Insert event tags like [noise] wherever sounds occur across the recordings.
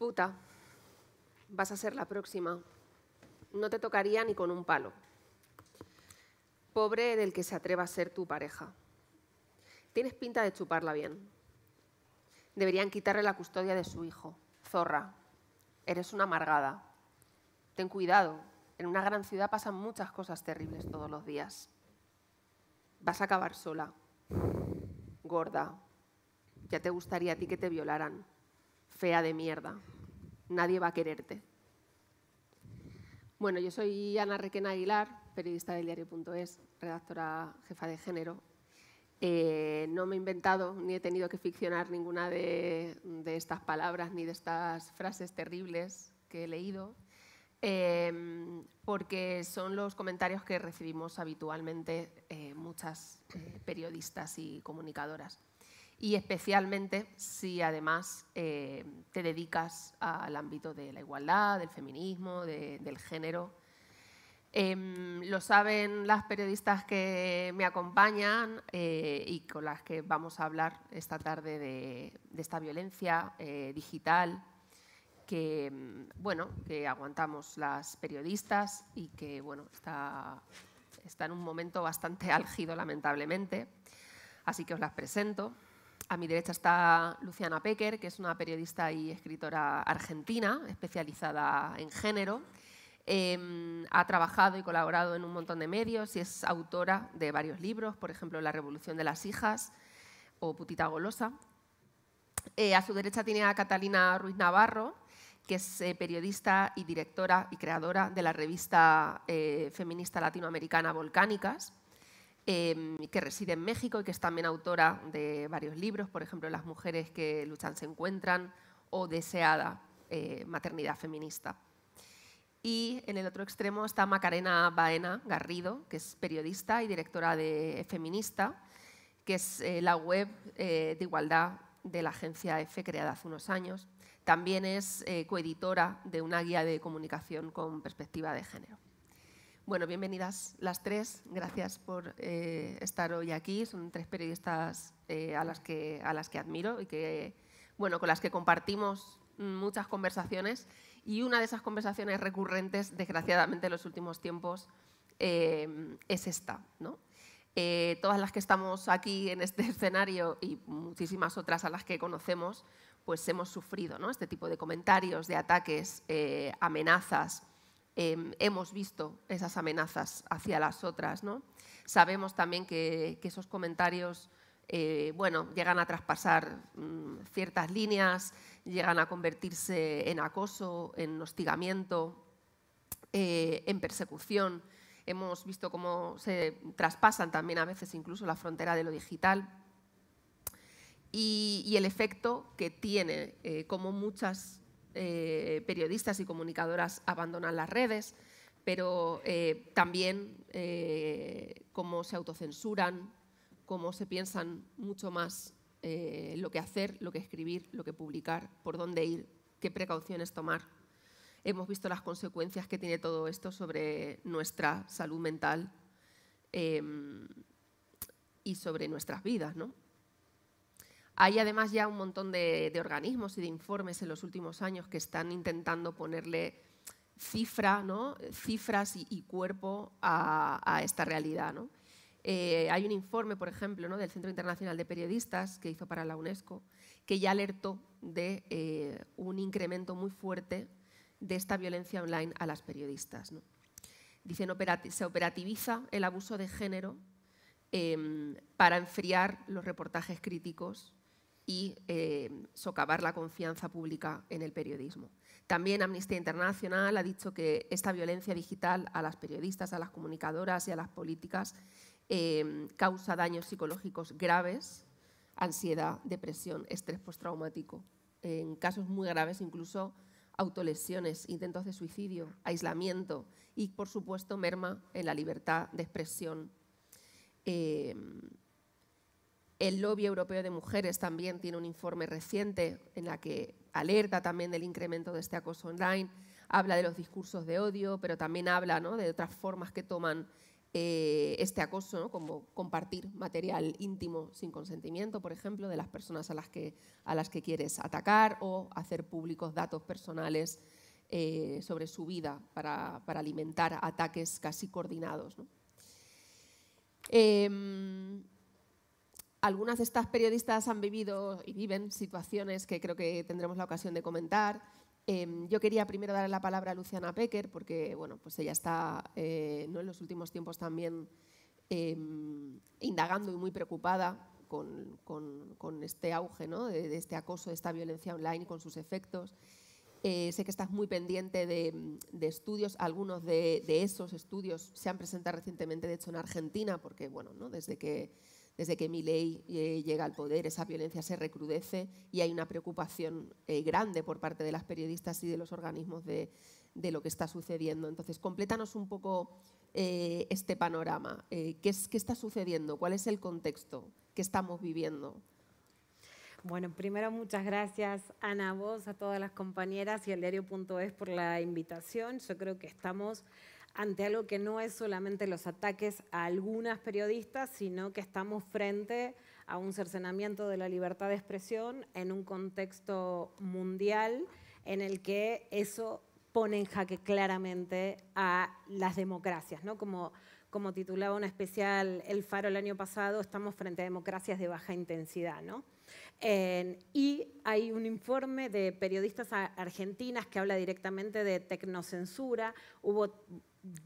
Puta, vas a ser la próxima. No te tocaría ni con un palo. Pobre del que se atreva a ser tu pareja. Tienes pinta de chuparla bien. Deberían quitarle la custodia de su hijo. Zorra, eres una amargada. Ten cuidado, en una gran ciudad pasan muchas cosas terribles todos los días. Vas a acabar sola, gorda. Ya te gustaría a ti que te violaran fea de mierda. Nadie va a quererte. Bueno, yo soy Ana Requena Aguilar, periodista del diario.es, redactora jefa de género. Eh, no me he inventado ni he tenido que ficcionar ninguna de, estas palabras ni de estas frases terribles que he leído, em, porque son los comentarios que recibimos habitualmente eh, muchas eh, periodistas y comunicadoras y especialmente si además eh, te dedicas al ámbito de la igualdad, del feminismo, del género. Em, lo saben las periodistas que me acompañan eh, y con las que vamos a hablar esta tarde de, esta violencia eh, digital que, em, bueno, que aguantamos las periodistas y que bueno, está, está en un momento bastante álgido, lamentablemente. Así que os las presento. A mi derecha está Luciana Pecker, que es una periodista y escritora argentina especializada en género. Em, ha trabajado y colaborado en un montón de medios y es autora de varios libros, por ejemplo, La Revolución de las Hijas o Putita Golosa. Eh, a su derecha tiene a Catalina Ruiz Navarro, que es eh, periodista y directora y creadora de la revista eh, feminista latinoamericana Volcánicas. Em, que reside en México y que es también autora de varios libros, por ejemplo, Las mujeres que luchan se encuentran o Deseada, eh, maternidad feminista. Y en el otro extremo está Macarena Baena Garrido, que es periodista y directora de Feminista, que es eh, la web eh, de igualdad de la agencia EFE creada hace unos años. También es coeditora de una guía de comunicación con perspectiva de género. Bueno, bienvenidas las tres. Gracias por eh, estar hoy aquí. Son tres periodistas eh, a, las que, a las que admiro y que, bueno, con las que compartimos muchas conversaciones. Y una de esas conversaciones recurrentes, desgraciadamente, en los últimos tiempos eh, es esta. todas las que estamos aquí en este [laughs] escenario y muchísimas otras a las que conocemos, pues hemos sufrido este tipo de comentarios, de ataques, amenazas Em, hemos visto esas amenazas hacia las otras. Sabemos también que, esos comentarios eh, bueno, llegan a traspasar mm, ciertas líneas, llegan a convertirse en acoso, en hostigamiento, eh, en persecución. Hemos visto cómo se traspasan también a veces incluso la frontera de lo digital. Y, y el efecto que tiene, eh, como muchas eh, periodistas y comunicadoras abandonan las redes, pero eh, también eh, cómo se autocensuran, cómo se piensan mucho más lo que hacer, lo que escribir, lo que publicar, por dónde ir, qué precauciones tomar. Hemos visto las consecuencias que tiene todo esto sobre nuestra salud mental em, y sobre nuestras vidas, ¿no? Hay además ya un montón de, organismos y de informes en los últimos años que están intentando ponerle cifra, cifras y, cuerpo a, esta realidad. Eh, hay un informe, por ejemplo, del Centro Internacional de Periodistas que hizo para la UNESCO, que ya alertó de eh, un incremento muy fuerte de esta violencia online a las periodistas. Dicen, operati se operativiza el abuso de género em, para enfriar los reportajes críticos y eh, socavar la confianza pública en el periodismo. También Amnistía Internacional ha dicho que esta violencia digital a las periodistas, a las comunicadoras y a las políticas eh, causa daños psicológicos graves, ansiedad, depresión, estrés postraumático. En casos muy graves incluso autolesiones, intentos de suicidio, aislamiento y, por supuesto, merma en la libertad de expresión. Eh, el Lobby Europeo de Mujeres también tiene un informe reciente en la que alerta también del incremento de este acoso online, habla de los discursos de odio, pero también habla de otras formas que toman eh, este acoso, como compartir material íntimo sin consentimiento, por ejemplo, de las personas a las que, a las que quieres atacar o hacer públicos datos personales eh, sobre su vida para, alimentar ataques casi coordinados. ¿no? Em, algunas de estas periodistas han vivido y viven situaciones que creo que tendremos la ocasión de comentar. Em, yo quería primero darle la palabra a Luciana Pecker, porque bueno, pues ella está eh, ¿no? en los últimos tiempos también em, indagando y muy preocupada con, este auge ¿no? de, este acoso, de esta violencia online y con sus efectos. Eh, sé que estás muy pendiente de, estudios, algunos de, de, esos estudios se han presentado recientemente, de hecho, en Argentina, porque bueno, ¿no? desde que desde que mi ley eh, llega al poder, esa violencia se recrudece y hay una preocupación eh, grande por parte de las periodistas y de los organismos de, lo que está sucediendo. Entonces, complétanos un poco eh, este panorama. ¿qué, es, ¿Qué está sucediendo? ¿Cuál es el contexto que estamos viviendo? Bueno, primero muchas gracias Ana, a vos, a todas las compañeras y al diario.es por la invitación. Yo creo que estamos ante algo que no es solamente los ataques a algunas periodistas, sino que estamos frente a un cercenamiento de la libertad de expresión en un contexto mundial en el que eso pone en jaque claramente a las democracias, ¿no? Como, como titulaba un especial El Faro el año pasado, estamos frente a democracias de baja intensidad, ¿no? y hay un informe de periodistas argentinas que habla directamente de tecnocensura. Hubo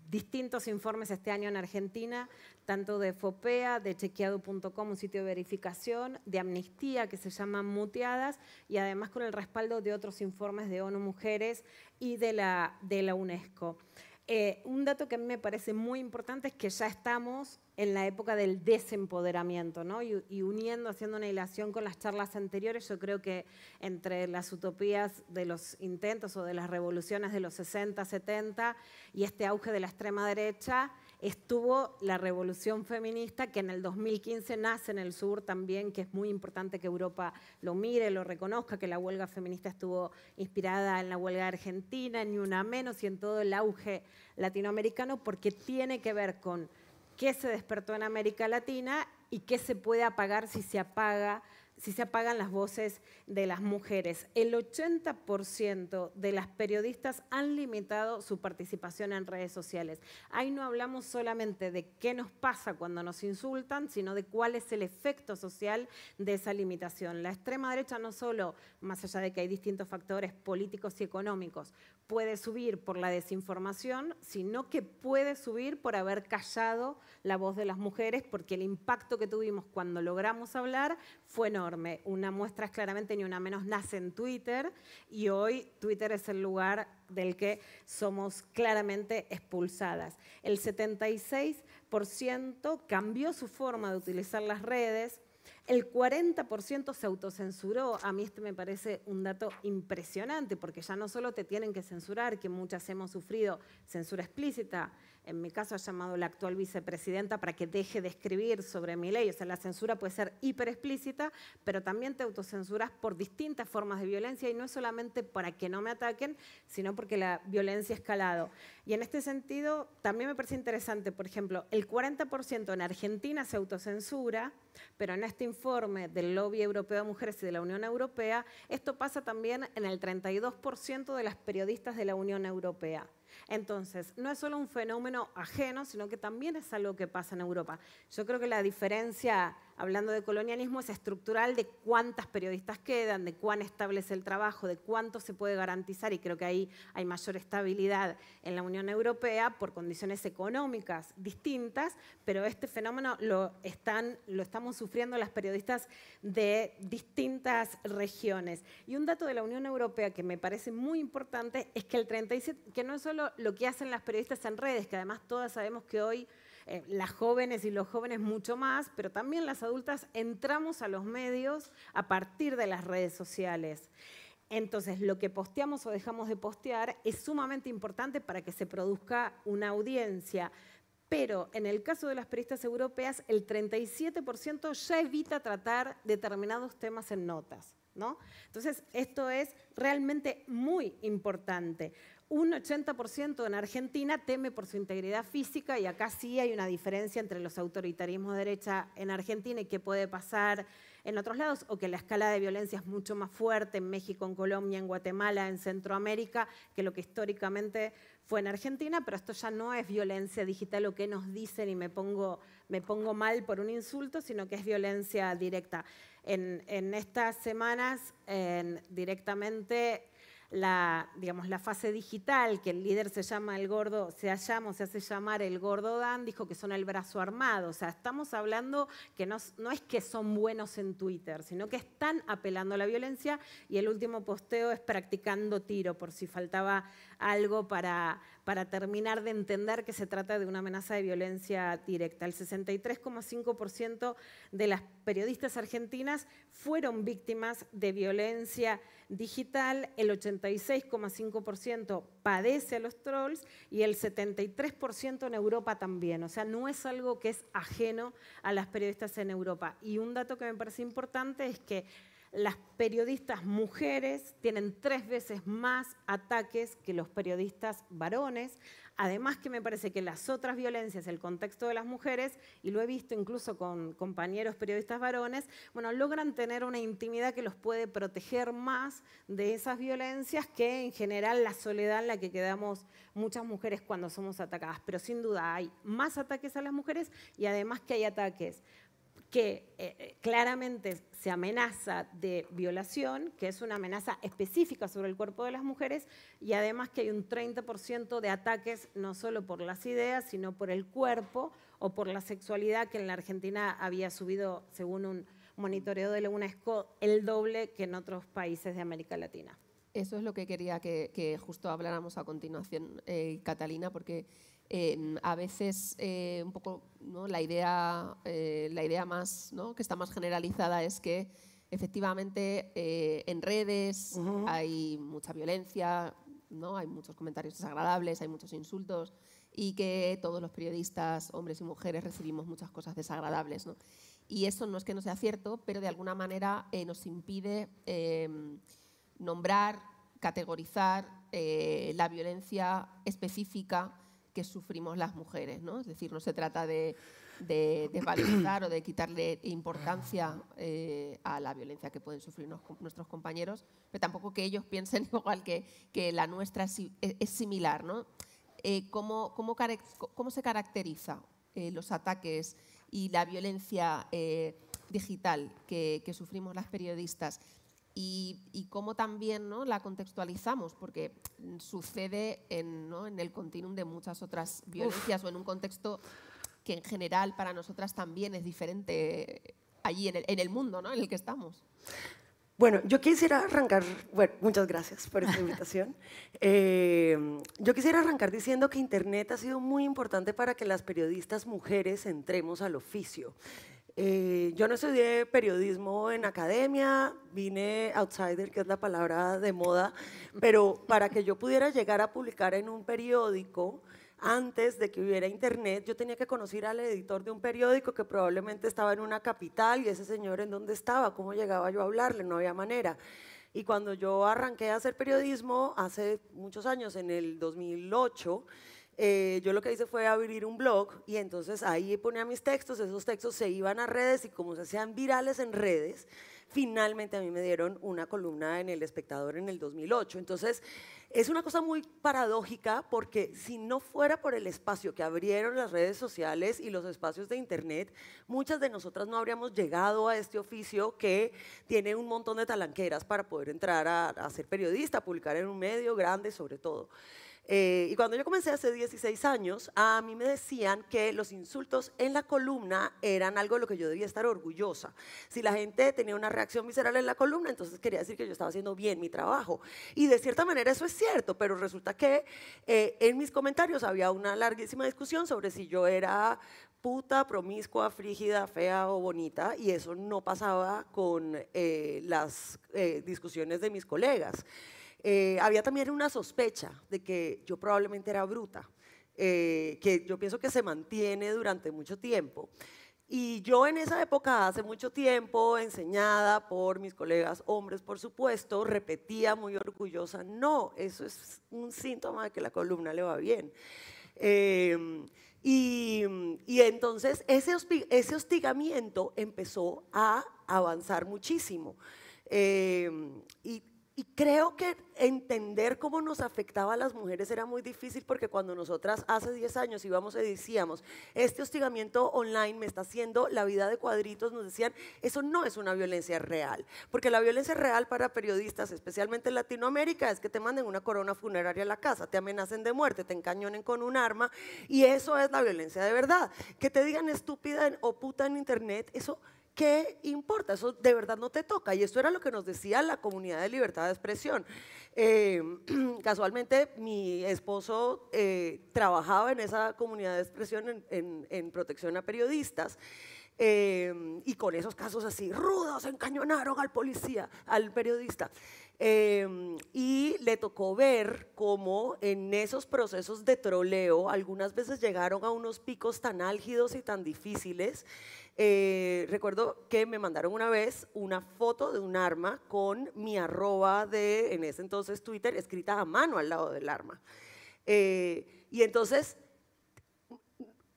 distintos informes este año en Argentina, tanto de FOPEA, de chequeado.com, un sitio de verificación, de Amnistía, que se llama Muteadas, y además con el respaldo de otros informes de ONU Mujeres y de la, de la UNESCO. Eh, un dato que me parece muy importante es que ya estamos en la época del desempoderamiento, Y, uniendo, haciendo una hilación con las charlas anteriores, yo creo que entre las utopías de los intentos o de las revoluciones de los 60, 70 y este auge de la extrema derecha, estuvo la revolución feminista que en el 2015 nace en el sur también, que es muy importante que Europa lo mire, lo reconozca, que la huelga feminista estuvo inspirada en la huelga argentina, ni una menos, y en todo el auge latinoamericano, porque tiene que ver con qué se despertó en América Latina y qué se puede apagar si se apaga si se apagan las voces de las mujeres. El 80% de las periodistas han limitado su participación en redes sociales. Ahí no hablamos solamente de qué nos pasa cuando nos insultan, sino de cuál es el efecto social de esa limitación. La extrema derecha no solo, más allá de que hay distintos factores políticos y económicos, puede subir por la desinformación, sino que puede subir por haber callado la voz de las mujeres, porque el impacto que tuvimos cuando logramos hablar fue enorme. Una muestra es claramente ni una menos nace en Twitter y hoy Twitter es el lugar del que somos claramente expulsadas. El 76% cambió su forma de utilizar las redes el 40% se autocensuró. A mí este me parece un dato impresionante, porque ya no solo te tienen que censurar, que muchas hemos sufrido censura explícita, en mi caso ha llamado la actual vicepresidenta para que deje de escribir sobre mi ley. O sea, la censura puede ser hiper explícita, pero también te autocensuras por distintas formas de violencia y no es solamente para que no me ataquen, sino porque la violencia ha escalado. Y en este sentido, también me parece interesante, por ejemplo, el 40% en Argentina se autocensura, pero en este informe del Lobby Europeo de Mujeres y de la Unión Europea, esto pasa también en el 32% de las periodistas de la Unión Europea. Entonces, no es solo un fenómeno ajeno, sino que también es algo que pasa en Europa. Yo creo que la diferencia hablando de colonialismo, es estructural de cuántas periodistas quedan, de cuán estable es el trabajo, de cuánto se puede garantizar, y creo que ahí hay mayor estabilidad en la Unión Europea por condiciones económicas distintas, pero este fenómeno lo, están, lo estamos sufriendo las periodistas de distintas regiones. Y un dato de la Unión Europea que me parece muy importante es que el 37, que no es solo lo que hacen las periodistas en redes, que además todas sabemos que hoy eh, las jóvenes y los jóvenes mucho más, pero también las adultas entramos a los medios a partir de las redes sociales. Entonces, lo que posteamos o dejamos de postear es sumamente importante para que se produzca una audiencia. Pero en el caso de las periodistas europeas, el 37% ya evita tratar determinados temas en notas. ¿no? Entonces, esto es realmente muy importante un 80% en Argentina teme por su integridad física y acá sí hay una diferencia entre los autoritarismos de derecha en Argentina y qué puede pasar en otros lados, o que la escala de violencia es mucho más fuerte en México, en Colombia, en Guatemala, en Centroamérica, que lo que históricamente fue en Argentina, pero esto ya no es violencia digital o que nos dicen y me pongo, me pongo mal por un insulto, sino que es violencia directa. En, estas semanas, directamente la, digamos, la fase digital, que el líder se llama el gordo, se llama se hace llamar el gordo Dan, dijo que son el brazo armado. O sea, estamos hablando que no, no es que son buenos en Twitter, sino que están apelando a la violencia y el último posteo es practicando tiro, por si faltaba algo para para terminar de entender que se trata de una amenaza de violencia directa. El 63,5% de las periodistas argentinas fueron víctimas de violencia digital, el 86,5% padece a los trolls y el 73% en Europa también. O sea, no es algo que es ajeno a las periodistas en Europa. Y un dato que me parece importante es que las periodistas mujeres tienen tres veces más ataques que los periodistas varones. Además que me parece que las otras violencias, el contexto de las mujeres, y lo he visto incluso con compañeros periodistas varones, bueno, logran tener una intimidad que los puede proteger más de esas violencias que en general la soledad en la que quedamos muchas mujeres cuando somos atacadas. Pero sin duda hay más ataques a las mujeres y además que hay ataques que eh, eh, claramente se amenaza de violación, que es una amenaza específica sobre el cuerpo de las mujeres, y además que hay un 30% de ataques no solo por las ideas, sino por el cuerpo o por la sexualidad, que en la Argentina había subido, según un monitoreo de la UNESCO, el doble que en otros países de América Latina. Eso es lo que quería que, justo habláramos a continuación, eh, Catalina, porque a veces eh, un poco la, idea, eh, la idea más que está más generalizada es que efectivamente eh, en redes hay mucha violencia, hay muchos comentarios desagradables, hay muchos insultos y que todos los periodistas, hombres y mujeres, recibimos muchas cosas desagradables. Y eso no es que no sea cierto, pero de alguna manera nos impide em, nombrar, categorizar la violencia específica que sufrimos las mujeres, ¿no? Es decir, no se trata de, de desvalorizar o de quitarle importancia eh, a la violencia que pueden sufrir nuestros compañeros, pero tampoco que ellos piensen [laughs] igual que, que la nuestra e, es, similar, ¿no? Eh, ¿cómo, cómo, se caracteriza eh, los ataques y la violencia digital que sufrimos las periodistas? y, cómo también ¿no? la contextualizamos, porque sucede en, el continuum de muchas otras violencias o en un contexto que en general para nosotras también es diferente allí en el, mundo en el que estamos. Bueno, yo quisiera arrancar, bueno, muchas gracias por esta invitación. [laughs] Eh, yo quisiera arrancar diciendo que Internet ha sido muy importante para que las periodistas mujeres entremos al oficio. Eh, yo no estudié periodismo en academia, vine outsider, que es la palabra de moda, pero para que yo pudiera llegar a publicar en un periódico, antes de que hubiera internet, yo tenía que conocer al editor de un periódico que probablemente estaba en una capital y ese señor en dónde estaba, cómo llegaba yo a hablarle, no había manera. Y cuando yo arranqué a hacer periodismo hace muchos años, en el 2008, eh, yo lo que hice fue abrir un blog y entonces ahí ponía mis textos, esos textos se iban a redes y como se hacían virales en redes, finalmente a mí me dieron una columna en El Espectador en el 2008. Entonces, es una cosa muy paradójica porque si no fuera por el espacio que abrieron las redes sociales y los espacios de Internet, muchas de nosotras no habríamos llegado a este oficio que tiene un montón de talanqueras para poder entrar a, a ser periodista, publicar en un medio grande sobre todo. Eh, y cuando yo comencé hace 16 años, a mí me decían que los insultos en la columna eran algo de lo que yo debía estar orgullosa. Si la gente tenía una reacción visceral en la columna, entonces quería decir que yo estaba haciendo bien mi trabajo. Y de cierta manera eso es cierto, pero resulta que eh, en mis comentarios había una larguísima discusión sobre si yo era puta, promiscua, frígida, fea o bonita, y eso no pasaba con eh, las discusiones de mis colegas. Eh, había también una sospecha de que yo probablemente era bruta, eh, que yo pienso que se mantiene durante mucho tiempo. Y yo en esa época, hace mucho tiempo, enseñada por mis colegas hombres, por supuesto, repetía muy orgullosa, no, eso es un síntoma de que la columna le va bien. Em, y, y, entonces ese, ese hostigamiento empezó a avanzar muchísimo. Em, y y creo que entender cómo nos afectaba a las mujeres era muy difícil porque cuando nosotras hace 10 años íbamos y decíamos, este hostigamiento online me está haciendo la vida de cuadritos, nos decían, eso no es una violencia real. Porque la violencia real para periodistas, especialmente en Latinoamérica, es que te manden una corona funeraria a la casa, te amenacen de muerte, te encañonen con un arma y eso es la violencia de verdad. Que te digan estúpida o puta en internet, eso ¿Qué importa? Eso de verdad no te toca. Y esto era lo que nos decía la comunidad de libertad de expresión. Em, [clears throat] casualmente mi esposo eh, trabajaba en esa comunidad de expresión en, protección a periodistas. Em, y con esos casos así, rudos, encañonaron al policía, al periodista. Em, y le tocó ver cómo en esos procesos de troleo algunas veces llegaron a unos picos tan álgidos y tan difíciles eh, recuerdo que me mandaron una vez una foto de un arma con mi arroba de, en ese entonces, Twitter, escrita a mano al lado del arma. Eh, y entonces,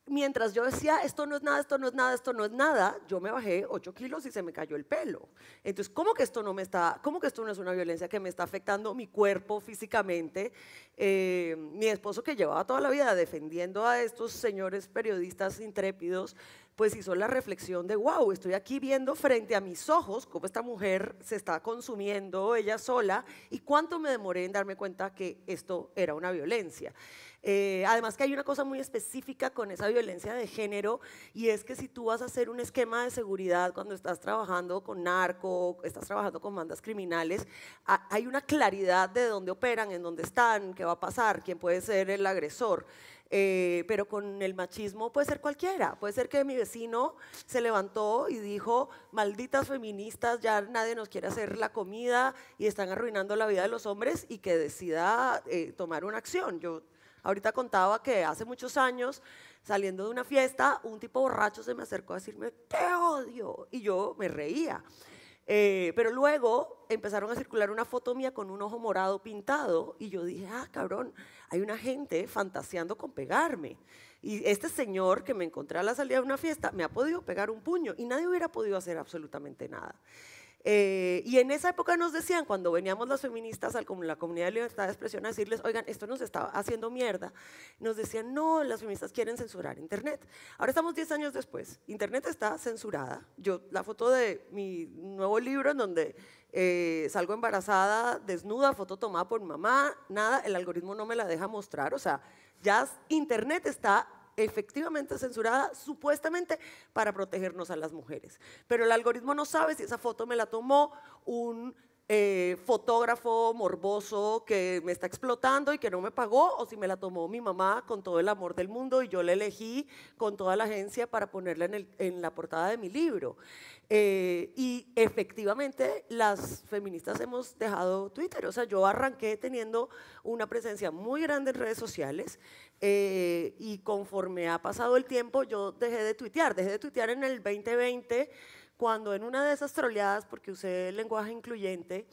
mientras yo decía, esto no es nada, esto no es nada, esto no es nada, yo me bajé 8 kilos y se me cayó el pelo. Entonces, ¿cómo que esto no me está, cómo que esto no es una violencia que me está afectando mi cuerpo físicamente? Eh, mi esposo que llevaba toda la vida defendiendo a estos señores periodistas intrépidos, pues hizo la reflexión de, wow, estoy aquí viendo frente a mis ojos cómo esta mujer se está consumiendo ella sola y cuánto me demoré en darme cuenta que esto era una violencia. Eh, además que hay una cosa muy específica con esa violencia de género y es que si tú vas a hacer un esquema de seguridad cuando estás trabajando con narco, estás trabajando con bandas criminales, hay una claridad de dónde operan, en dónde están, qué va a pasar, quién puede ser el agresor. Eh, pero con el machismo puede ser cualquiera. Puede ser que mi vecino se levantó y dijo, malditas feministas, ya nadie nos quiere hacer la comida y están arruinando la vida de los hombres y que decida eh, tomar una acción. Yo ahorita contaba que hace muchos años, saliendo de una fiesta, un tipo borracho se me acercó a decirme, te odio. Y yo me reía. Eh, pero luego empezaron a circular una foto mía con un ojo morado pintado y yo dije, ah, cabrón, hay una gente fantaseando con pegarme. Y este señor que me encontré a la salida de una fiesta me ha podido pegar un puño y nadie hubiera podido hacer absolutamente nada. Eh, y en esa época nos decían, cuando veníamos las feministas a la comunidad de libertad de expresión a decirles, oigan, esto nos está haciendo mierda, nos decían, no, las feministas quieren censurar Internet. Ahora estamos 10 años después, Internet está censurada. Yo, la foto de mi nuevo libro en donde eh, salgo embarazada, desnuda, foto tomada por mamá, nada, el algoritmo no me la deja mostrar, o sea, ya Internet está efectivamente censurada, supuestamente para protegernos a las mujeres. Pero el algoritmo no sabe si esa foto me la tomó un eh, fotógrafo morboso que me está explotando y que no me pagó, o si me la tomó mi mamá con todo el amor del mundo y yo la elegí con toda la agencia para ponerla en, la portada de mi libro. Eh, y efectivamente las feministas hemos dejado Twitter, o sea, yo arranqué teniendo una presencia muy grande en redes sociales eh, y conforme ha pasado el tiempo yo dejé de tuitear, dejé de tuitear en el 2020 cuando en una de esas troleadas, porque usé el lenguaje incluyente,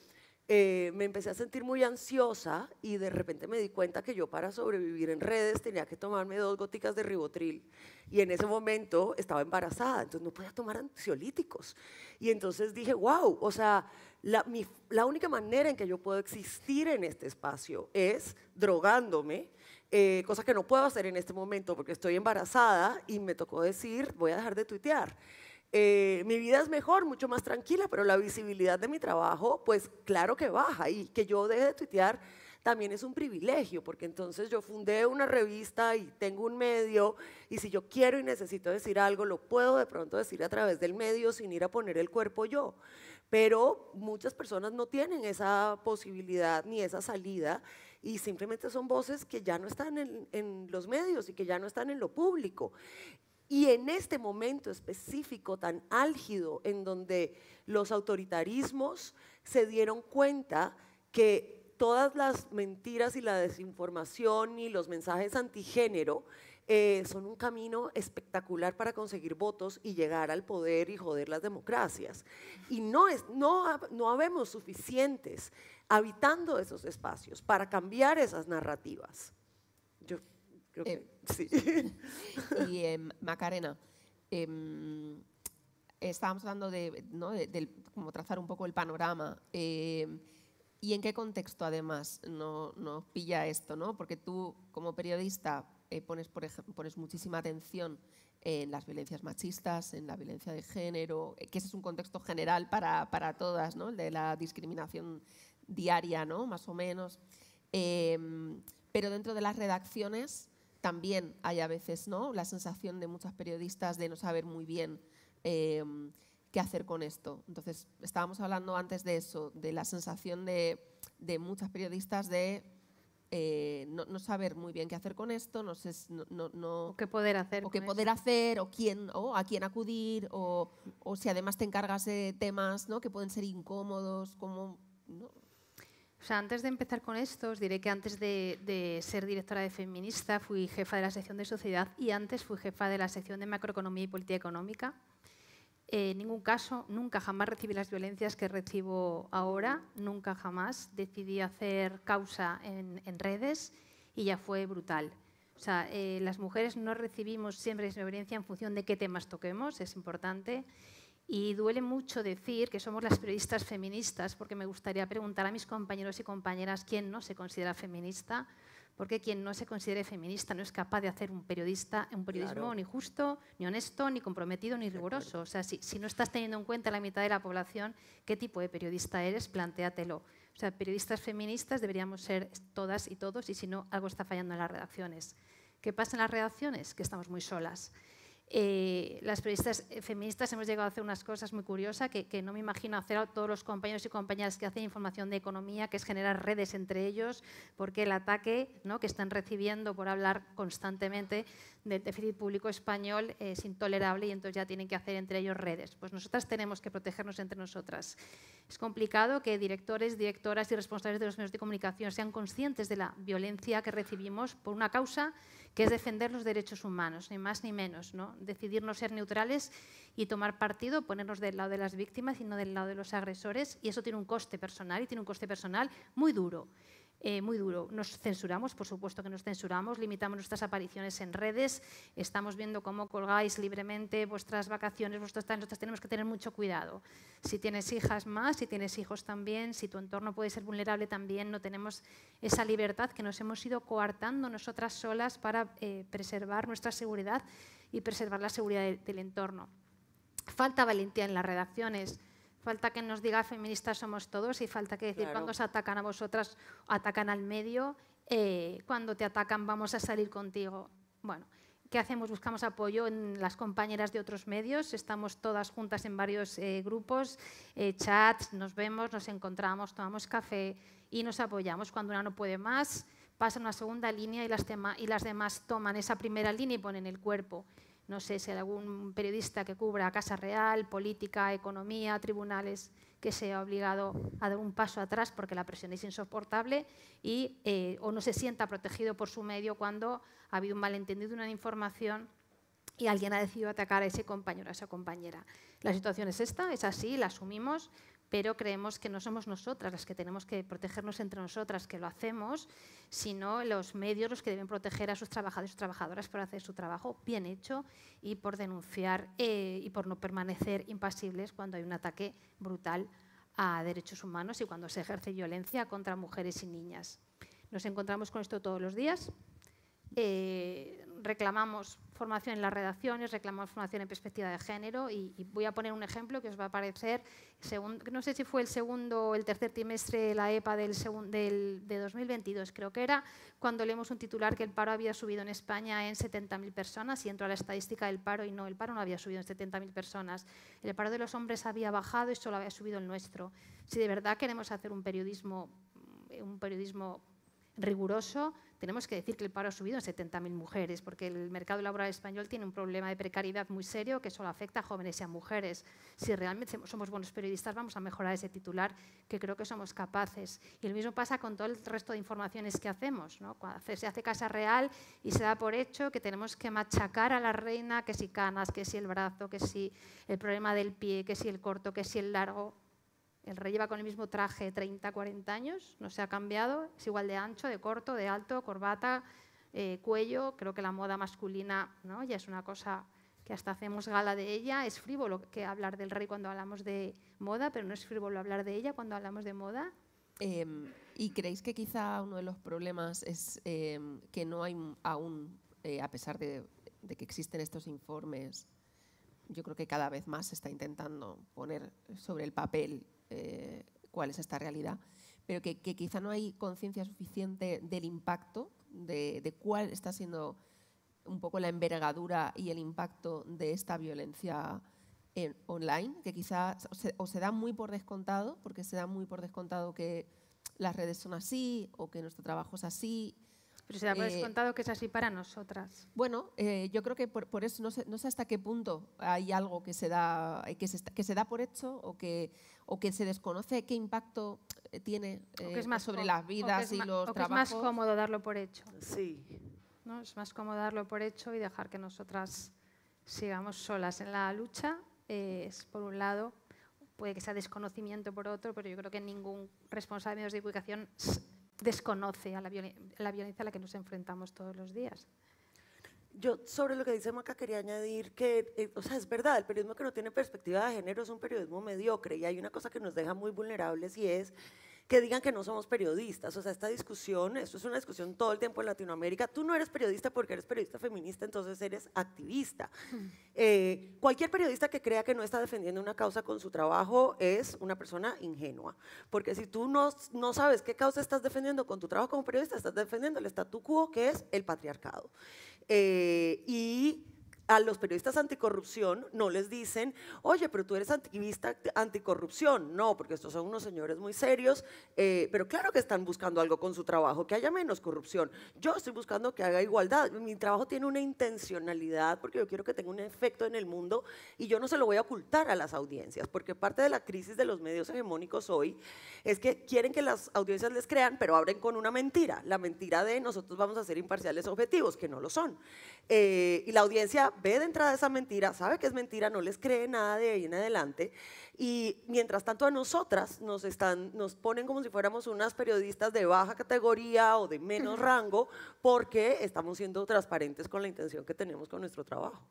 eh, me empecé a sentir muy ansiosa y de repente me di cuenta que yo para sobrevivir en redes tenía que tomarme dos goticas de ribotril y en ese momento estaba embarazada, entonces no podía tomar ansiolíticos. Y entonces dije, wow, o sea, la, única manera en que yo puedo existir en este espacio es drogándome, eh, cosa que no puedo hacer en este momento porque estoy embarazada y me tocó decir, voy a dejar de tuitear. Eh, mi vida es mejor, mucho más tranquila, pero la visibilidad de mi trabajo, pues claro que baja. Y que yo deje de tuitear también es un privilegio, porque entonces yo fundé una revista y tengo un medio, y si yo quiero y necesito decir algo, lo puedo de pronto decir a través del medio sin ir a poner el cuerpo yo. Pero muchas personas no tienen esa posibilidad ni esa salida y simplemente son voces que ya no están en, en los medios y que ya no están en lo público. Y en este momento específico tan álgido en donde los autoritarismos se dieron cuenta que todas las mentiras y la desinformación y los mensajes antigénero eh, son un camino espectacular para conseguir votos y llegar al poder y joder las democracias. Y no, es, no habemos suficientes habitando esos espacios para cambiar esas narrativas. Creo em, sí. [laughs] y em, Macarena em, estábamos hablando de, trazar un poco el panorama. ¿Y en qué contexto, además, nos pilla esto? Porque tú, como periodista, eh, pones, por ejemplo, pones muchísima atención en las violencias machistas, en la violencia de género, eh, que ese es un contexto general para, todas, ¿no? el de la discriminación diaria, ¿no? más o menos. pero dentro de las redacciones también hay a veces ¿no? la sensación de muchas periodistas de no saber muy bien em, qué hacer con esto. Entonces, estábamos hablando antes de eso, de la sensación de, muchas periodistas de eh, no, saber muy bien qué hacer con esto, no sé, no, qué poder hacer, o qué poder hacer, o quién, o a quién acudir, o, o si además te encargas de temas ¿no? que pueden ser incómodos, como o sea, antes de empezar con esto, os diré que antes de, ser directora de Feminista fui jefa de la sección de Sociedad y antes fui jefa de la sección de Macroeconomía y Política Económica. Eh, en ningún caso, nunca jamás recibí las violencias que recibo ahora, nunca jamás. Decidí hacer causa en, redes y ya fue brutal. O sea, eh, las mujeres no recibimos siempre esa violencia en función de qué temas toquemos, es importante. Y duele mucho decir que somos las periodistas feministas, porque me gustaría preguntar a mis compañeros y compañeras quién no se considera feminista, porque quien no se considere feminista no es capaz de hacer un, periodista, un periodismo ni justo, ni honesto, ni comprometido, ni riguroso. O sea, si, si, no estás teniendo en cuenta la mitad de la población, ¿qué tipo de periodista eres? Plantéatelo. O sea, periodistas feministas deberíamos ser todas y todos, y si no, algo está fallando en las redacciones. ¿Qué pasa en las redacciones? Que estamos muy solas. Eh, las periodistas eh, feministas hemos llegado a hacer unas cosas muy curiosas que, no me imagino hacer a todos los compañeros y compañeras que hacen información de economía, que es generar redes entre ellos, porque el ataque que están recibiendo por hablar constantemente del déficit público español es intolerable y entonces ya tienen que hacer entre ellos redes. Pues nosotras tenemos que protegernos entre nosotras. Es complicado que directores, directoras y responsables de los medios de comunicación sean conscientes de la violencia que recibimos por una causa que es defender los derechos humanos, ni más ni menos. ¿no? Decidir no ser neutrales y tomar partido, ponernos del lado de las víctimas y no del lado de los agresores. Y eso tiene un coste personal y tiene un coste personal muy duro. Eh, muy duro. Nos censuramos, por supuesto que nos censuramos, limitamos nuestras apariciones en redes, estamos viendo cómo colgáis libremente vuestras vacaciones, vuestros nosotros tenemos que tener mucho cuidado. Si tienes hijas más, si tienes hijos también, si tu entorno puede ser vulnerable también, no tenemos esa libertad que nos hemos ido coartando nosotras solas para eh, preservar nuestra seguridad y preservar la seguridad del entorno. Falta valentía en las redacciones falta que nos diga feministas somos todos y falta que decir cuando se atacan a vosotras, atacan al medio, eh, cuando te atacan vamos a salir contigo. Bueno, ¿qué hacemos? Buscamos apoyo en las compañeras de otros medios, estamos todas juntas en varios eh, grupos, eh, chats, nos vemos, nos encontramos, tomamos café y nos apoyamos. Cuando una no puede más, pasa a una segunda línea y las, y las demás toman esa primera línea y ponen el cuerpo no sé si algún periodista que cubra Casa Real, política, economía, tribunales, que se ha obligado a dar un paso atrás porque la presión es insoportable y, eh, o no se sienta protegido por su medio cuando ha habido un malentendido, una información y alguien ha decidido atacar a ese compañero, a esa compañera. La situación es esta, es así, la asumimos, pero creemos que no somos nosotras las que tenemos que protegernos entre nosotras, que lo hacemos, sino los medios los que deben proteger a sus trabajadores y trabajadoras por hacer su trabajo bien hecho y por denunciar eh, y por no permanecer impasibles cuando hay un ataque brutal a derechos humanos y cuando se ejerce violencia contra mujeres y niñas. Nos encontramos con esto todos los días. Eh, reclamamos formación en las redacciones, reclamamos formación en perspectiva de género y, voy a poner un ejemplo que os va a parecer, no sé si fue el segundo o el tercer trimestre de la EPA del, de 2022, creo que era, cuando leemos un titular que el paro había subido en España en 70.000 personas y entró a la estadística del paro y no, el paro no había subido en 70.000 personas, el paro de los hombres había bajado y solo había subido el nuestro. Si de verdad queremos hacer un periodismo, un periodismo riguroso, tenemos que decir que el paro ha subido en 70.000 mujeres, porque el mercado laboral español tiene un problema de precariedad muy serio que solo afecta a jóvenes y a mujeres. Si realmente somos buenos periodistas, vamos a mejorar ese titular, que creo que somos capaces. Y lo mismo pasa con todo el resto de informaciones que hacemos. Cuando se hace casa real y se da por hecho que tenemos que machacar a la reina, que si canas, que si el brazo, que si el problema del pie, que si el corto, que si el largo el rey lleva con el mismo traje 30, 40 años, no se ha cambiado, es igual de ancho, de corto, de alto, corbata, eh, cuello. Creo que la moda masculina ¿no? ya es una cosa que hasta hacemos gala de ella. Es frívolo que hablar del rey cuando hablamos de moda, pero no es frívolo hablar de ella cuando hablamos de moda. Em, ¿Y creéis que quizá uno de los problemas es em, que no hay aún, eh, a pesar de que existen estos informes, yo creo que cada vez más se está intentando poner sobre el papel eh, cuál es esta realidad, pero que, quizá no hay conciencia suficiente del impacto, de, cuál está siendo un poco la envergadura y el impacto de esta violencia en, online, que quizá o se da muy por descontado, porque se da muy por descontado que las redes son así o que nuestro trabajo es así pero se eh, da por descontado que es así para nosotras. Bueno, eh, yo creo que por, eso no sé, hasta qué punto hay algo que se da, que se, da por hecho o que, o que se desconoce qué impacto eh, tiene es más sobre las vidas y los o Que es más cómodo darlo por hecho. Sí. ¿No? Es más cómodo darlo por hecho y dejar que nosotras sigamos solas en la lucha. es por un lado, puede que sea desconocimiento por otro, pero yo creo que ningún responsable de medios de desconoce a la, violencia a la que nos enfrentamos todos los días. Yo sobre lo que dice Maca quería añadir que, eh, o sea, es verdad, el periodismo que no tiene perspectiva de género es un periodismo mediocre y hay una cosa que nos deja muy vulnerables y es que digan que no somos periodistas. O sea, esta discusión, esto es una discusión todo el tiempo en Latinoamérica. Tú no eres periodista porque eres periodista feminista, entonces eres activista. Eh, cualquier periodista que crea que no está defendiendo una causa con su trabajo es una persona ingenua. Porque si tú no, no sabes qué causa estás defendiendo con tu trabajo como periodista, estás defendiendo el statu quo, que es el patriarcado. Eh, y a los periodistas anticorrupción no les dicen, oye, pero tú eres activista anticorrupción. No, porque estos son unos señores muy serios, eh, pero claro que están buscando algo con su trabajo, que haya menos corrupción. Yo estoy buscando que haga igualdad. Mi trabajo tiene una intencionalidad porque yo quiero que tenga un efecto en el mundo y yo no se lo voy a ocultar a las audiencias, porque parte de la crisis de los medios hegemónicos hoy es que quieren que las audiencias les crean, pero abren con una mentira, la mentira de nosotros vamos a ser imparciales objetivos, que no lo son. Eh, y la audiencia ve de entrada esa mentira, sabe que es mentira, no les cree nada de ahí en adelante. Y mientras tanto a nosotras nos, están, nos ponen como si fuéramos unas periodistas de baja categoría o de menos rango porque estamos siendo transparentes con la intención que tenemos con nuestro trabajo.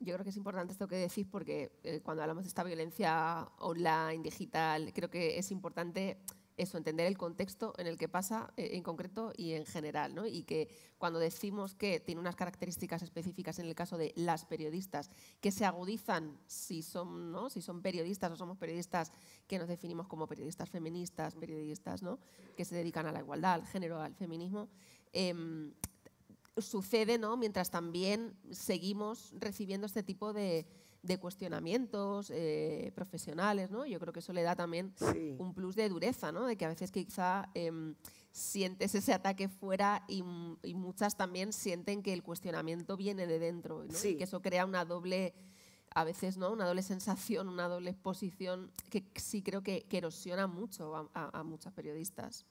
Yo creo que es importante esto que decís porque eh, cuando hablamos de esta violencia online, digital, creo que es importante eso, entender el contexto en el que pasa eh, en concreto y en general, ¿no? Y que cuando decimos que tiene unas características específicas en el caso de las periodistas que se agudizan si son, ¿no? si son periodistas o somos periodistas que nos definimos como periodistas feministas, periodistas que se dedican a la igualdad, al género, al feminismo, em, sucede ¿no? mientras también seguimos recibiendo este tipo de de cuestionamientos eh, profesionales, ¿no? Yo creo que eso le da también un plus de dureza, ¿no? De que a veces quizá em, sientes ese ataque fuera y, muchas también sienten que el cuestionamiento viene de dentro, Y que eso crea una doble a veces no una doble sensación una doble exposición que sí creo que, erosiona mucho a muchas periodistas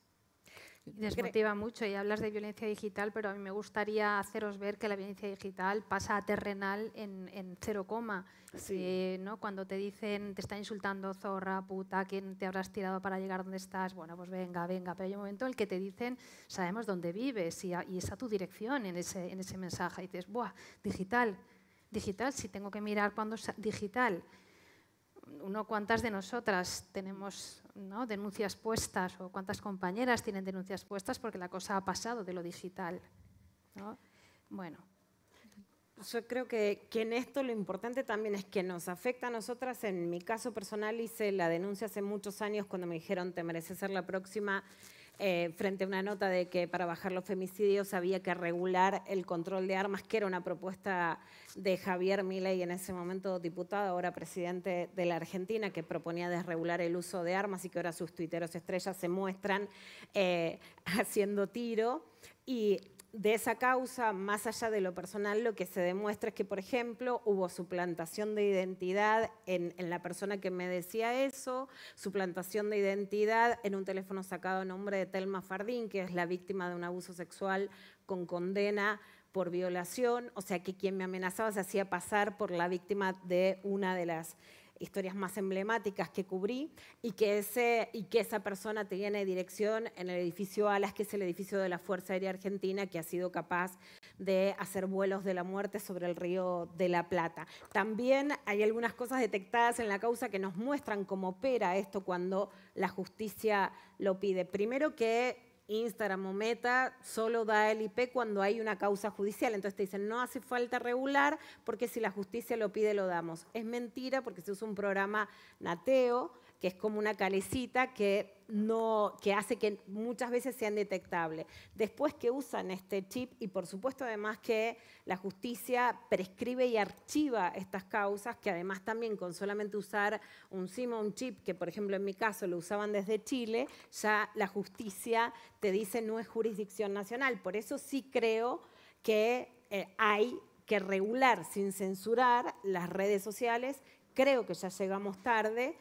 Desmotiva mucho y hablas de violencia digital, pero a mí me gustaría haceros ver que la violencia digital pasa a terrenal en, en cero coma. Eh, ¿no? Cuando te dicen, te está insultando zorra, puta, ¿quién te habrás tirado para llegar donde estás? Bueno, pues venga, venga. Pero hay un momento en el que te dicen, sabemos dónde vives y, esa y es tu dirección en ese, en ese mensaje. Y dices, ¡buah! Digital, digital, si tengo que mirar cuando... Digital uno cuántas de nosotras tenemos denuncias puestas o cuántas compañeras tienen denuncias puestas porque la cosa ha pasado de lo digital. Bueno. Yo creo que, que, en esto lo importante también es que nos afecta a nosotras. En mi caso personal hice la denuncia hace muchos años cuando me dijeron te mereces ser la próxima eh, frente a una nota de que para bajar los femicidios había que regular el control de armas, que era una propuesta de Javier Milei, en ese momento diputado, ahora presidente de la Argentina, que proponía desregular el uso de armas y que ahora sus tuiteros estrellas se muestran eh, [laughs] haciendo tiro. Y de esa causa, más allá de lo personal, lo que se demuestra es que, por ejemplo, hubo suplantación de identidad en, la persona que me decía eso, suplantación de identidad en un teléfono sacado a nombre de Telma Fardín, que es la víctima de un abuso sexual con condena por violación, o sea que quien me amenazaba se hacía pasar por la víctima de una de las historias más emblemáticas que cubrí y que, ese, y que esa persona tiene dirección en el edificio Alas, que es el edificio de la Fuerza Aérea Argentina, que ha sido capaz de hacer vuelos de la muerte sobre el río de la Plata. También hay algunas cosas detectadas en la causa que nos muestran cómo opera esto cuando la justicia lo pide. Primero que Instagram o Meta solo da el IP cuando hay una causa judicial. Entonces te dicen, no hace falta regular porque si la justicia lo pide lo damos. Es mentira porque se usa un programa nateo que es como una calecita que, no, que hace que muchas veces sean detectables. Después que usan este chip y por supuesto además que la justicia prescribe y archiva estas causas, que además también con solamente usar un SIM o un chip, que por ejemplo en mi caso lo usaban desde Chile, ya la justicia te dice no es jurisdicción nacional. Por eso sí creo que eh, hay que regular sin censurar las redes sociales. Creo que ya llegamos tarde,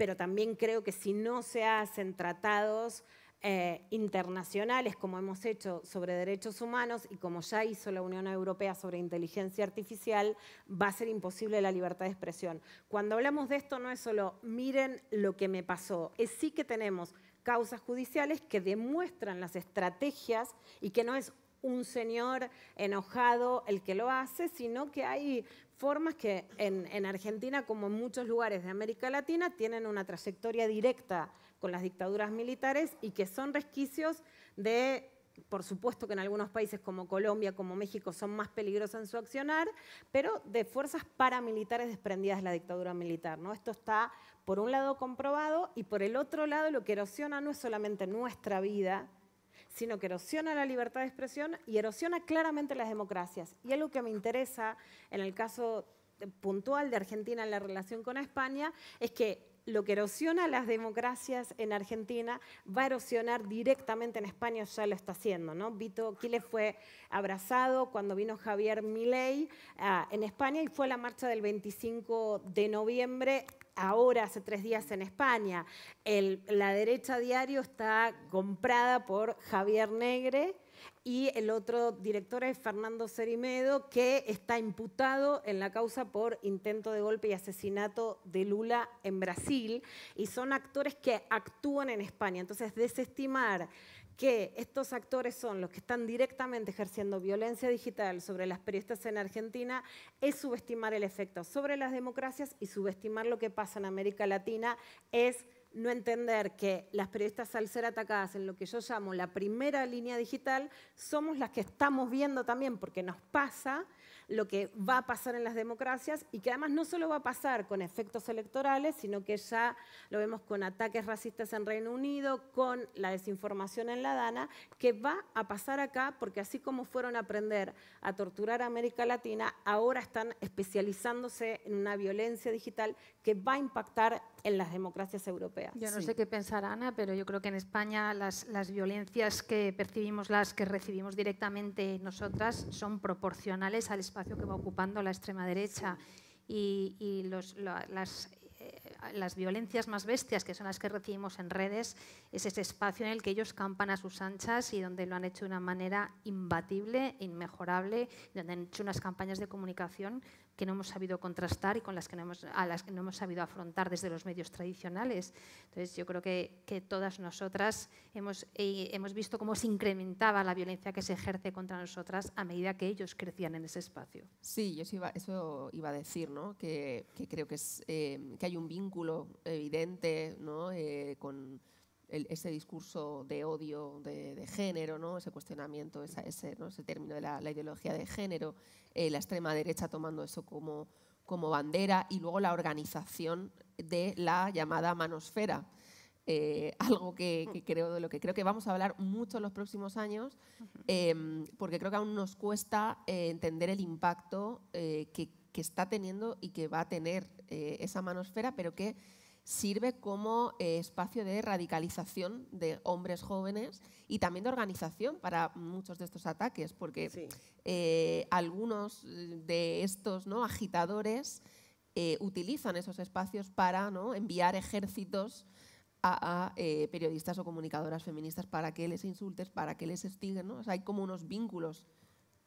pero también creo que si no se hacen tratados eh, internacionales, como hemos hecho sobre derechos humanos y como ya hizo la Unión Europea sobre inteligencia artificial, va a ser imposible la libertad de expresión. Cuando hablamos de esto no es solo miren lo que me pasó, es sí que tenemos causas judiciales que demuestran las estrategias y que no es un señor enojado el que lo hace, sino que hay formas que en, Argentina, como en muchos lugares de América Latina, tienen una trayectoria directa con las dictaduras militares y que son resquicios de, por supuesto que en algunos países como Colombia, como México, son más peligrosos en su accionar, pero de fuerzas paramilitares desprendidas de la dictadura militar. ¿no? Esto está, por un lado, comprobado y por el otro lado, lo que erosiona no es solamente nuestra vida, sino que erosiona la libertad de expresión y erosiona claramente las democracias. Y algo que me interesa en el caso eh, puntual de Argentina en la relación con España es que lo que erosiona las democracias en Argentina va a erosionar directamente en España, ya lo está haciendo. ¿no? Vito Kiles fue abrazado cuando vino Javier Milei ah, en España y fue a la marcha del 25 de noviembre ahora, hace tres días en España. la derecha diario está comprada por Javier Negre y el otro director es Fernando Cerimedo, que está imputado en la causa por intento de golpe y asesinato de Lula en Brasil, y son actores que actúan en España. Entonces, desestimar que estos actores son los que están directamente ejerciendo violencia digital sobre las periodistas en Argentina es subestimar el efecto sobre las democracias y subestimar lo que pasa en América Latina es no entender que las periodistas al ser atacadas en lo que yo llamo la primera línea digital, somos las que estamos viendo también, porque nos pasa lo que va a pasar en las democracias y que además no solo va a pasar con efectos electorales, sino que ya lo vemos con ataques racistas en Reino Unido, con la desinformación en la Dana, que va a pasar acá porque así como fueron a aprender a torturar a América Latina, ahora están especializándose en una violencia digital que va a impactar en las democracias europeas. Yo no sé qué pensar, Ana, pero yo creo que en España las, las violencias que percibimos, las que recibimos directamente nosotras, son proporcionales al espacio que va ocupando la extrema derecha. Y, y los, las eh, las violencias más bestias, que son las que recibimos en redes, es ese espacio en el que ellos campan a sus anchas y donde lo han hecho de una manera imbatible, inmejorable, donde han hecho unas campañas de comunicación que no hemos sabido contrastar y con las que no hemos, a las que no hemos sabido afrontar desde los medios tradicionales. Entonces, yo creo que, todas nosotras hemos, eh, hemos visto cómo se incrementaba la violencia que se ejerce contra nosotras a medida que ellos crecían en ese espacio. Sí, yo eso iba, a decir, ¿no? que, creo que, es, eh, que hay un vínculo evidente eh, con ese discurso de odio de, género, ¿no? ese cuestionamiento, ese, ese término de la, ideología de género, eh, la extrema derecha tomando eso como, como bandera y luego la organización de la llamada manosfera. Eh, algo que, creo de lo que creo que vamos a hablar mucho en los próximos años, eh, porque creo que aún nos cuesta entender el impacto que, que, está teniendo y que va a tener esa manosfera, pero que sirve como eh, espacio de radicalización de hombres jóvenes y también de organización para muchos de estos ataques, porque eh, algunos de estos ¿no? agitadores eh, utilizan esos espacios para ¿no? enviar ejércitos a, periodistas o comunicadoras feministas para que les insultes, para que les estiguen. ¿no? hay como unos vínculos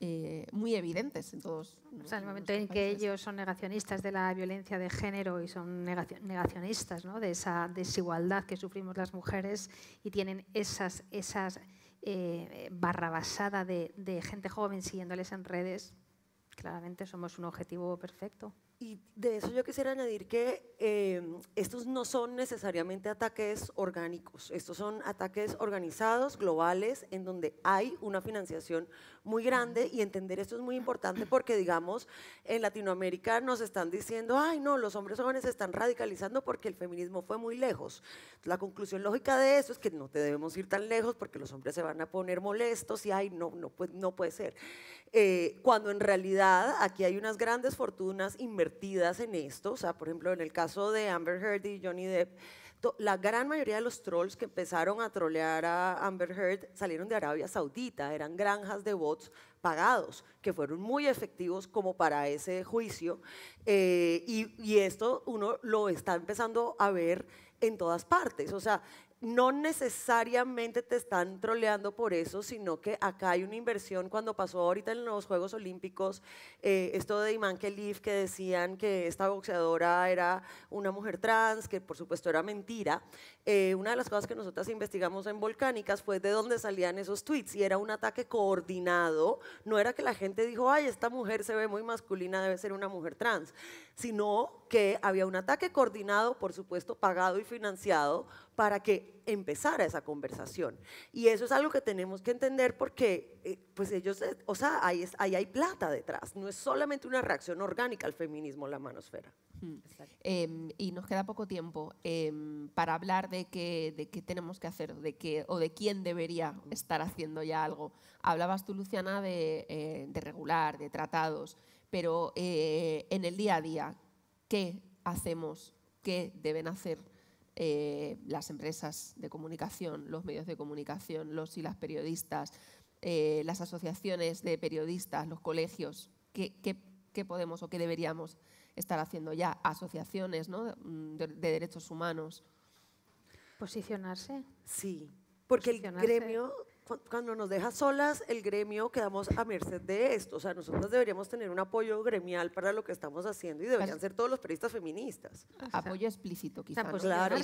eh, muy evidentes en todos. O sea, en el momento en que ellos son negacionistas de la violencia de género y son negacionistas ¿no? de esa desigualdad que sufrimos las mujeres y tienen esas, esas eh, barrabasada de, gente joven siguiéndoles en redes, claramente somos un objetivo perfecto. Y de eso yo quisiera añadir que eh, estos no son necesariamente ataques orgánicos, estos son ataques organizados, globales, en donde hay una financiación muy grande y entender esto es muy importante porque, digamos, en Latinoamérica nos están diciendo, ay, no, los hombres jóvenes se están radicalizando porque el feminismo fue muy lejos. La conclusión lógica de eso es que no te debemos ir tan lejos porque los hombres se van a poner molestos y, ay, no, no, pues, no puede ser. Eh, cuando en realidad aquí hay unas grandes fortunas invertidas en esto, o sea, por ejemplo, en el caso de Amber Heard y Johnny Depp, la gran mayoría de los trolls que empezaron a trolear a Amber Heard salieron de Arabia Saudita, eran granjas de bots pagados, que fueron muy efectivos como para ese juicio. Eh, y esto uno lo está empezando a ver en todas partes. O sea, no necesariamente te están troleando por eso, sino que acá hay una inversión. Cuando pasó ahorita en los Juegos Olímpicos, eh, esto de Iman Kelif, que decían que esta boxeadora era una mujer trans, que por supuesto era mentira, eh, una de las cosas que nosotras investigamos en Volcánicas fue de dónde salían esos tweets y era un ataque coordinado. No era que la gente dijo, ay, esta mujer se ve muy masculina, debe ser una mujer trans, sino que había un ataque coordinado, por supuesto, pagado y financiado para que empezara esa conversación. Y eso es algo que tenemos que entender porque, eh, pues ellos, eh, o sea, ahí, hay plata detrás, no es solamente una reacción orgánica al feminismo en la manosfera. Mm. Em, y nos queda poco tiempo em, para hablar de qué, de qué tenemos que hacer de qué, o de quién debería estar haciendo ya algo. Hablabas tú, Luciana, de eh, regular, de tratados, pero en el día a día, ¿qué hacemos? ¿Qué deben hacer eh, las empresas de comunicación, los medios de comunicación, los y las periodistas, eh, las asociaciones de periodistas, los colegios, ¿qué, podemos o qué deberíamos estar haciendo ya? Asociaciones mm, de, de derechos humanos. Posicionarse. Sí, porque el gremio cuando nos deja solas el gremio quedamos a merced de esto. O sea, nosotros deberíamos tener un apoyo gremial para lo que estamos haciendo y deberían ser todos los periodistas feministas. apoyo explícito, quizás. Pues, claro.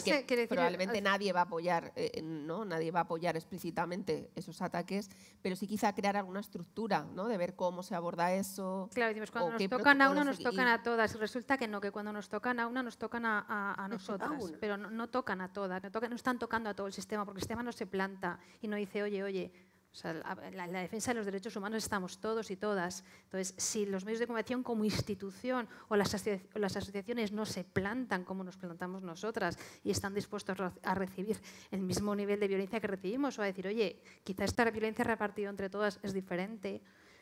probablemente nadie va a apoyar, eh, eh, ¿no? Nadie va a apoyar explícitamente esos ataques, pero sí quizá crear alguna estructura, ¿no? De ver cómo se aborda eso. Claro, decimos, cuando nos tocan a una, nos tocan a todas. Resulta que no, que cuando nos tocan a una, nos tocan a, a, a nosotras. pero no, tocan a todas, no, no están tocando a todo el sistema, porque el sistema no se planta y no dice, oye, oye, oye, o sea, la, defensa de los derechos humanos estamos todos y todas. Entonces, si los medios de comunicación como institución o las, las asociaciones no se plantan como nos plantamos nosotras y están dispuestos a recibir el mismo nivel de violencia que recibimos o a decir, oye, quizá esta violencia repartida entre todas es diferente,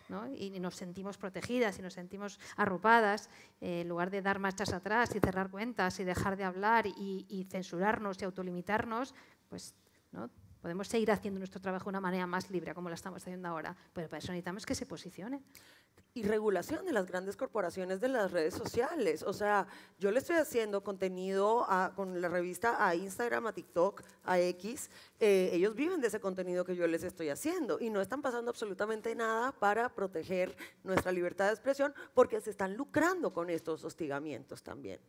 ¿no? y nos sentimos protegidas y nos sentimos arropadas, eh, en lugar de dar marchas atrás y cerrar cuentas y dejar de hablar y, y censurarnos y autolimitarnos, pues ¿no? Podemos seguir haciendo nuestro trabajo de una manera más libre, como la estamos haciendo ahora, pero para eso necesitamos que se posicione. Y regulación de las grandes corporaciones de las redes sociales. O sea, yo le estoy haciendo contenido a, con la revista a Instagram, a TikTok, a X. Eh, ellos viven de ese contenido que yo les estoy haciendo y no están pasando absolutamente nada para proteger nuestra libertad de expresión porque se están lucrando con estos hostigamientos también.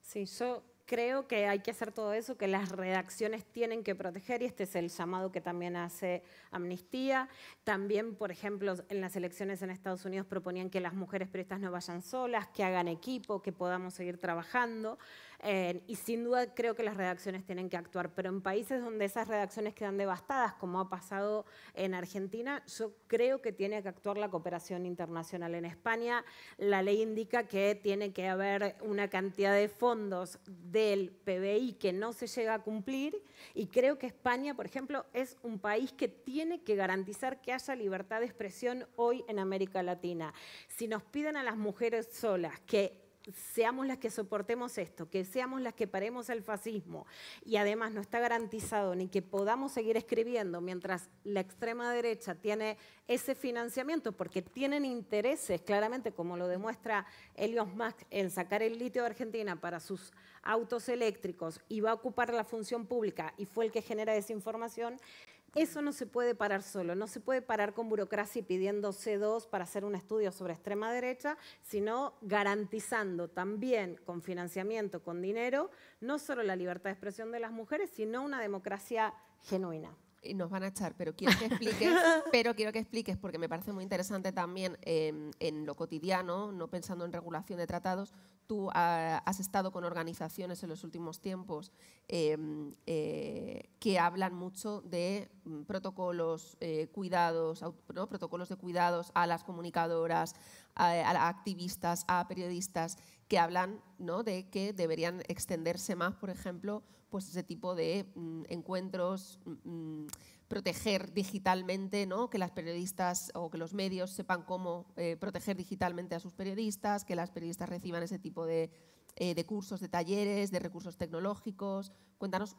Sí, eso creo que hay que hacer todo eso, que las redacciones tienen que proteger y este es el llamado que también hace Amnistía. También, por ejemplo, en las elecciones en Estados Unidos proponían que las mujeres periodistas no vayan solas, que hagan equipo, que podamos seguir trabajando. Eh, y sin duda creo que las redacciones tienen que actuar, pero en países donde esas redacciones quedan devastadas, como ha pasado en Argentina, yo creo que tiene que actuar la cooperación internacional. En España la ley indica que tiene que haber una cantidad de fondos del PBI que no se llega a cumplir y creo que España, por ejemplo, es un país que tiene que garantizar que haya libertad de expresión hoy en América Latina. Si nos piden a las mujeres solas que seamos las que soportemos esto, que seamos las que paremos el fascismo y además no está garantizado ni que podamos seguir escribiendo mientras la extrema derecha tiene ese financiamiento porque tienen intereses, claramente como lo demuestra Elios Musk, en sacar el litio de Argentina para sus autos eléctricos y va a ocupar la función pública y fue el que genera desinformación, eso no se puede parar solo, no se puede parar con burocracia y pidiendo C2 para hacer un estudio sobre extrema derecha, sino garantizando también con financiamiento, con dinero, no solo la libertad de expresión de las mujeres, sino una democracia genuina nos van a echar, pero quiero que expliques, [laughs] pero quiero que expliques porque me parece muy interesante también em, en lo cotidiano, no pensando en regulación de tratados. Tú ah, has estado con organizaciones en los últimos tiempos em, eh, que hablan mucho de mm, protocolos, eh, cuidados, protocolos de cuidados a las comunicadoras, a activistas, a periodistas que hablan ¿no? de que deberían extenderse más, por ejemplo, pues ese tipo de mm, encuentros, mm, mm, proteger digitalmente, ¿no? que las periodistas o que los medios sepan cómo eh, proteger digitalmente a sus periodistas, que las periodistas reciban ese tipo de, eh, cursos, de talleres, de recursos tecnológicos. Cuéntanos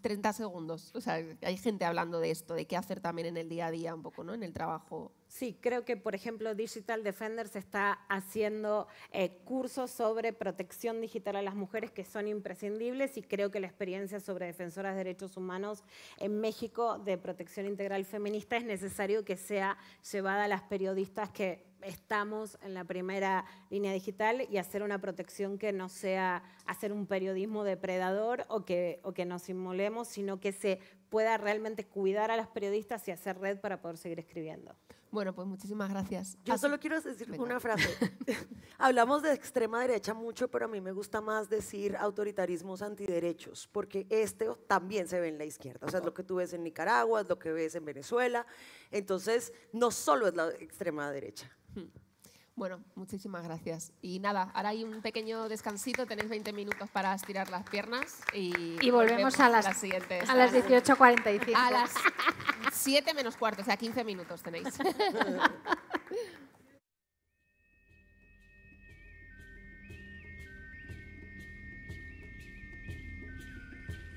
30 segundos. O sea, hay gente hablando de esto, de qué hacer también en el día a día un poco, ¿no? en el trabajo Sí, creo que, por ejemplo, Digital Defenders está haciendo eh, cursos sobre protección digital a las mujeres que son imprescindibles y creo que la experiencia sobre defensoras de derechos humanos en México de protección integral feminista es necesario que sea llevada a las periodistas que estamos en la primera línea digital y hacer una protección que no sea hacer un periodismo depredador o que, o que nos inmolemos, sino que se pueda realmente cuidar a las periodistas y hacer red para poder seguir escribiendo. Bueno, pues muchísimas gracias. Yo solo quiero decir una frase. [laughs] Hablamos de extrema derecha mucho, pero a mí me gusta más decir autoritarismos antiderechos, porque este también se ve en la izquierda. O sea, es lo que tú ves en Nicaragua, es lo que ves en Venezuela. Entonces, no solo es la extrema derecha. Hmm. Bueno, muchísimas gracias. Y nada, ahora hay un pequeño descansito, tenéis 20 minutos para estirar las piernas y, volvemos, a las, siguientes. A las 18.45. A las 7 menos cuarto, o sea, 15 minutos tenéis. [laughs]